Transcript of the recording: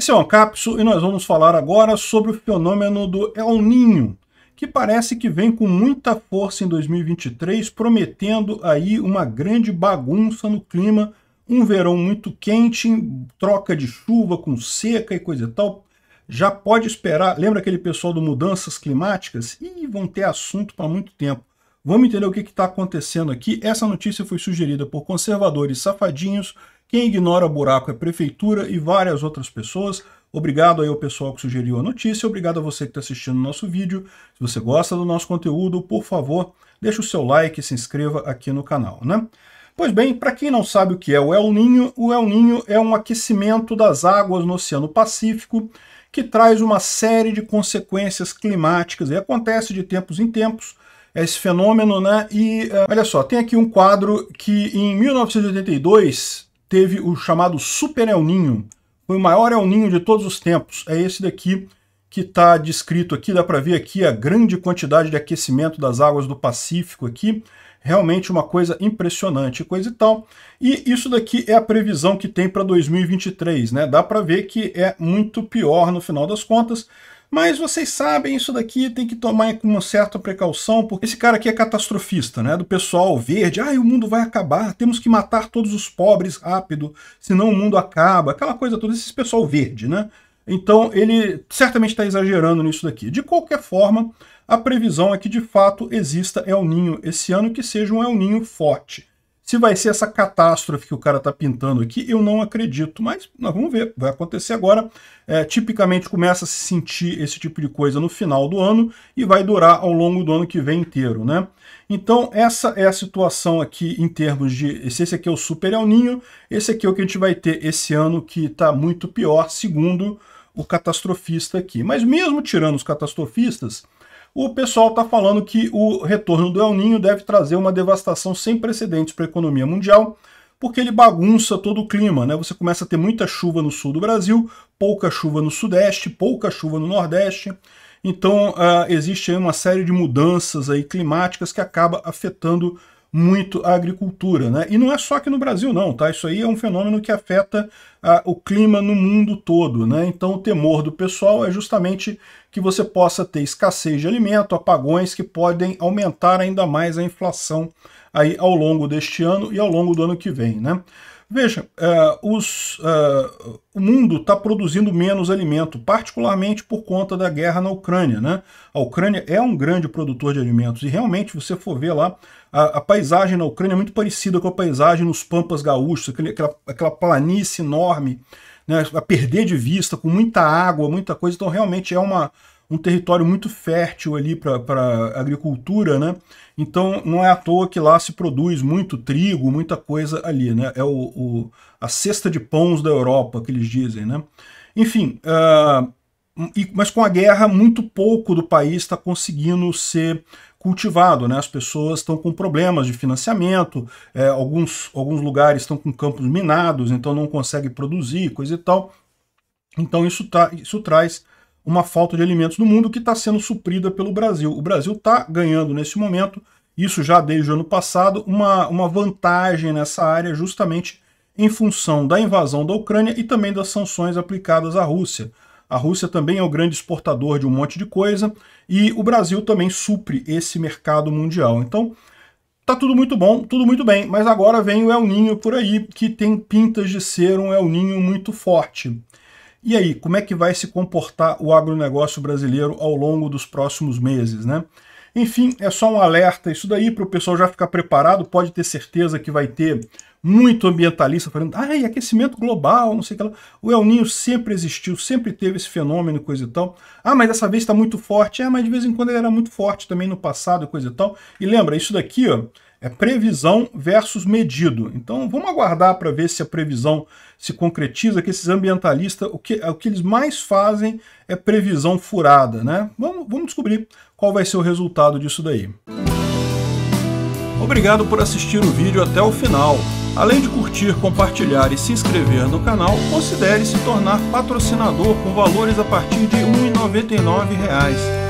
Esse é o Ancapsu e nós vamos falar agora sobre o fenômeno do El Ninho, que parece que vem com muita força em 2023, prometendo aí uma grande bagunça no clima, um verão muito quente, troca de chuva com seca e coisa e tal. Já pode esperar, lembra aquele pessoal do Mudanças Climáticas? E vão ter assunto para muito tempo. Vamos entender o que está acontecendo aqui. Essa notícia foi sugerida por conservadores safadinhos quem ignora buraco é a prefeitura e várias outras pessoas. Obrigado aí ao pessoal que sugeriu a notícia, obrigado a você que está assistindo o nosso vídeo. Se você gosta do nosso conteúdo, por favor, deixe o seu like e se inscreva aqui no canal, né? Pois bem, para quem não sabe o que é o El Ninho, o El Ninho é um aquecimento das águas no Oceano Pacífico que traz uma série de consequências climáticas e acontece de tempos em tempos esse fenômeno, né? E uh, olha só, tem aqui um quadro que em 1982 teve o chamado Super El Ninho. Foi o maior El Ninho de todos os tempos. É esse daqui que está descrito aqui. Dá para ver aqui a grande quantidade de aquecimento das águas do Pacífico aqui. Realmente uma coisa impressionante, coisa e tal. E isso daqui é a previsão que tem para 2023, né? Dá para ver que é muito pior no final das contas. Mas vocês sabem, isso daqui tem que tomar com uma certa precaução, porque esse cara aqui é catastrofista, né? Do pessoal verde, ah, o mundo vai acabar, temos que matar todos os pobres rápido, senão o mundo acaba, aquela coisa toda, esse pessoal verde, né? Então ele certamente está exagerando nisso daqui. De qualquer forma, a previsão é que de fato exista El Ninho esse ano, que seja um El Ninho forte. Se vai ser essa catástrofe que o cara está pintando aqui, eu não acredito, mas nós vamos ver, vai acontecer agora. É, tipicamente começa a se sentir esse tipo de coisa no final do ano e vai durar ao longo do ano que vem inteiro, né? Então essa é a situação aqui em termos de, esse esse aqui é o Super El Ninho, esse aqui é o que a gente vai ter esse ano que está muito pior, segundo o catastrofista aqui. Mas mesmo tirando os catastrofistas, o pessoal está falando que o retorno do El Ninho deve trazer uma devastação sem precedentes para a economia mundial, porque ele bagunça todo o clima, né? Você começa a ter muita chuva no sul do Brasil, pouca chuva no sudeste, pouca chuva no nordeste. Então uh, existe aí uma série de mudanças aí climáticas que acaba afetando muito a agricultura. Né? E não é só aqui no Brasil, não, tá? Isso aí é um fenômeno que afeta ah, o clima no mundo todo. Né? Então o temor do pessoal é justamente que você possa ter escassez de alimento, apagões que podem aumentar ainda mais a inflação aí ao longo deste ano e ao longo do ano que vem. Né? Veja, uh, os, uh, o mundo está produzindo menos alimento, particularmente por conta da guerra na Ucrânia. Né? A Ucrânia é um grande produtor de alimentos e realmente, você for ver lá, a, a paisagem na Ucrânia é muito parecida com a paisagem nos Pampas Gaúchos, aquela, aquela planície enorme, né, a perder de vista, com muita água, muita coisa. Então, realmente é uma, um território muito fértil ali para agricultura, né? Então não é à toa que lá se produz muito trigo, muita coisa ali, né? É o, o a cesta de pães da Europa que eles dizem, né? Enfim, uh, e, mas com a guerra muito pouco do país está conseguindo ser cultivado, né? As pessoas estão com problemas de financiamento, é, alguns, alguns lugares estão com campos minados, então não conseguem produzir, coisa e tal. Então isso, tá, isso traz uma falta de alimentos no mundo que está sendo suprida pelo Brasil. O Brasil está ganhando nesse momento, isso já desde o ano passado, uma, uma vantagem nessa área justamente em função da invasão da Ucrânia e também das sanções aplicadas à Rússia. A Rússia também é o grande exportador de um monte de coisa e o Brasil também supre esse mercado mundial. Então, tá tudo muito bom, tudo muito bem, mas agora vem o El Ninho por aí, que tem pintas de ser um El Ninho muito forte. E aí, como é que vai se comportar o agronegócio brasileiro ao longo dos próximos meses, né? Enfim, é só um alerta isso daí para o pessoal já ficar preparado, pode ter certeza que vai ter muito ambientalista falando, ah, e aquecimento global, não sei o que lá. O El Ninho sempre existiu, sempre teve esse fenômeno, coisa e tal. Ah, mas dessa vez está muito forte. É, mas de vez em quando ele era muito forte também no passado, coisa e tal. E lembra, isso daqui, ó, é previsão versus medido. Então vamos aguardar para ver se a previsão se concretiza, que esses ambientalistas, o que, o que eles mais fazem é previsão furada, né? Vamos, vamos descobrir qual vai ser o resultado disso daí. Obrigado por assistir o vídeo até o final. Além de curtir, compartilhar e se inscrever no canal, considere se tornar patrocinador com valores a partir de R$ 1,99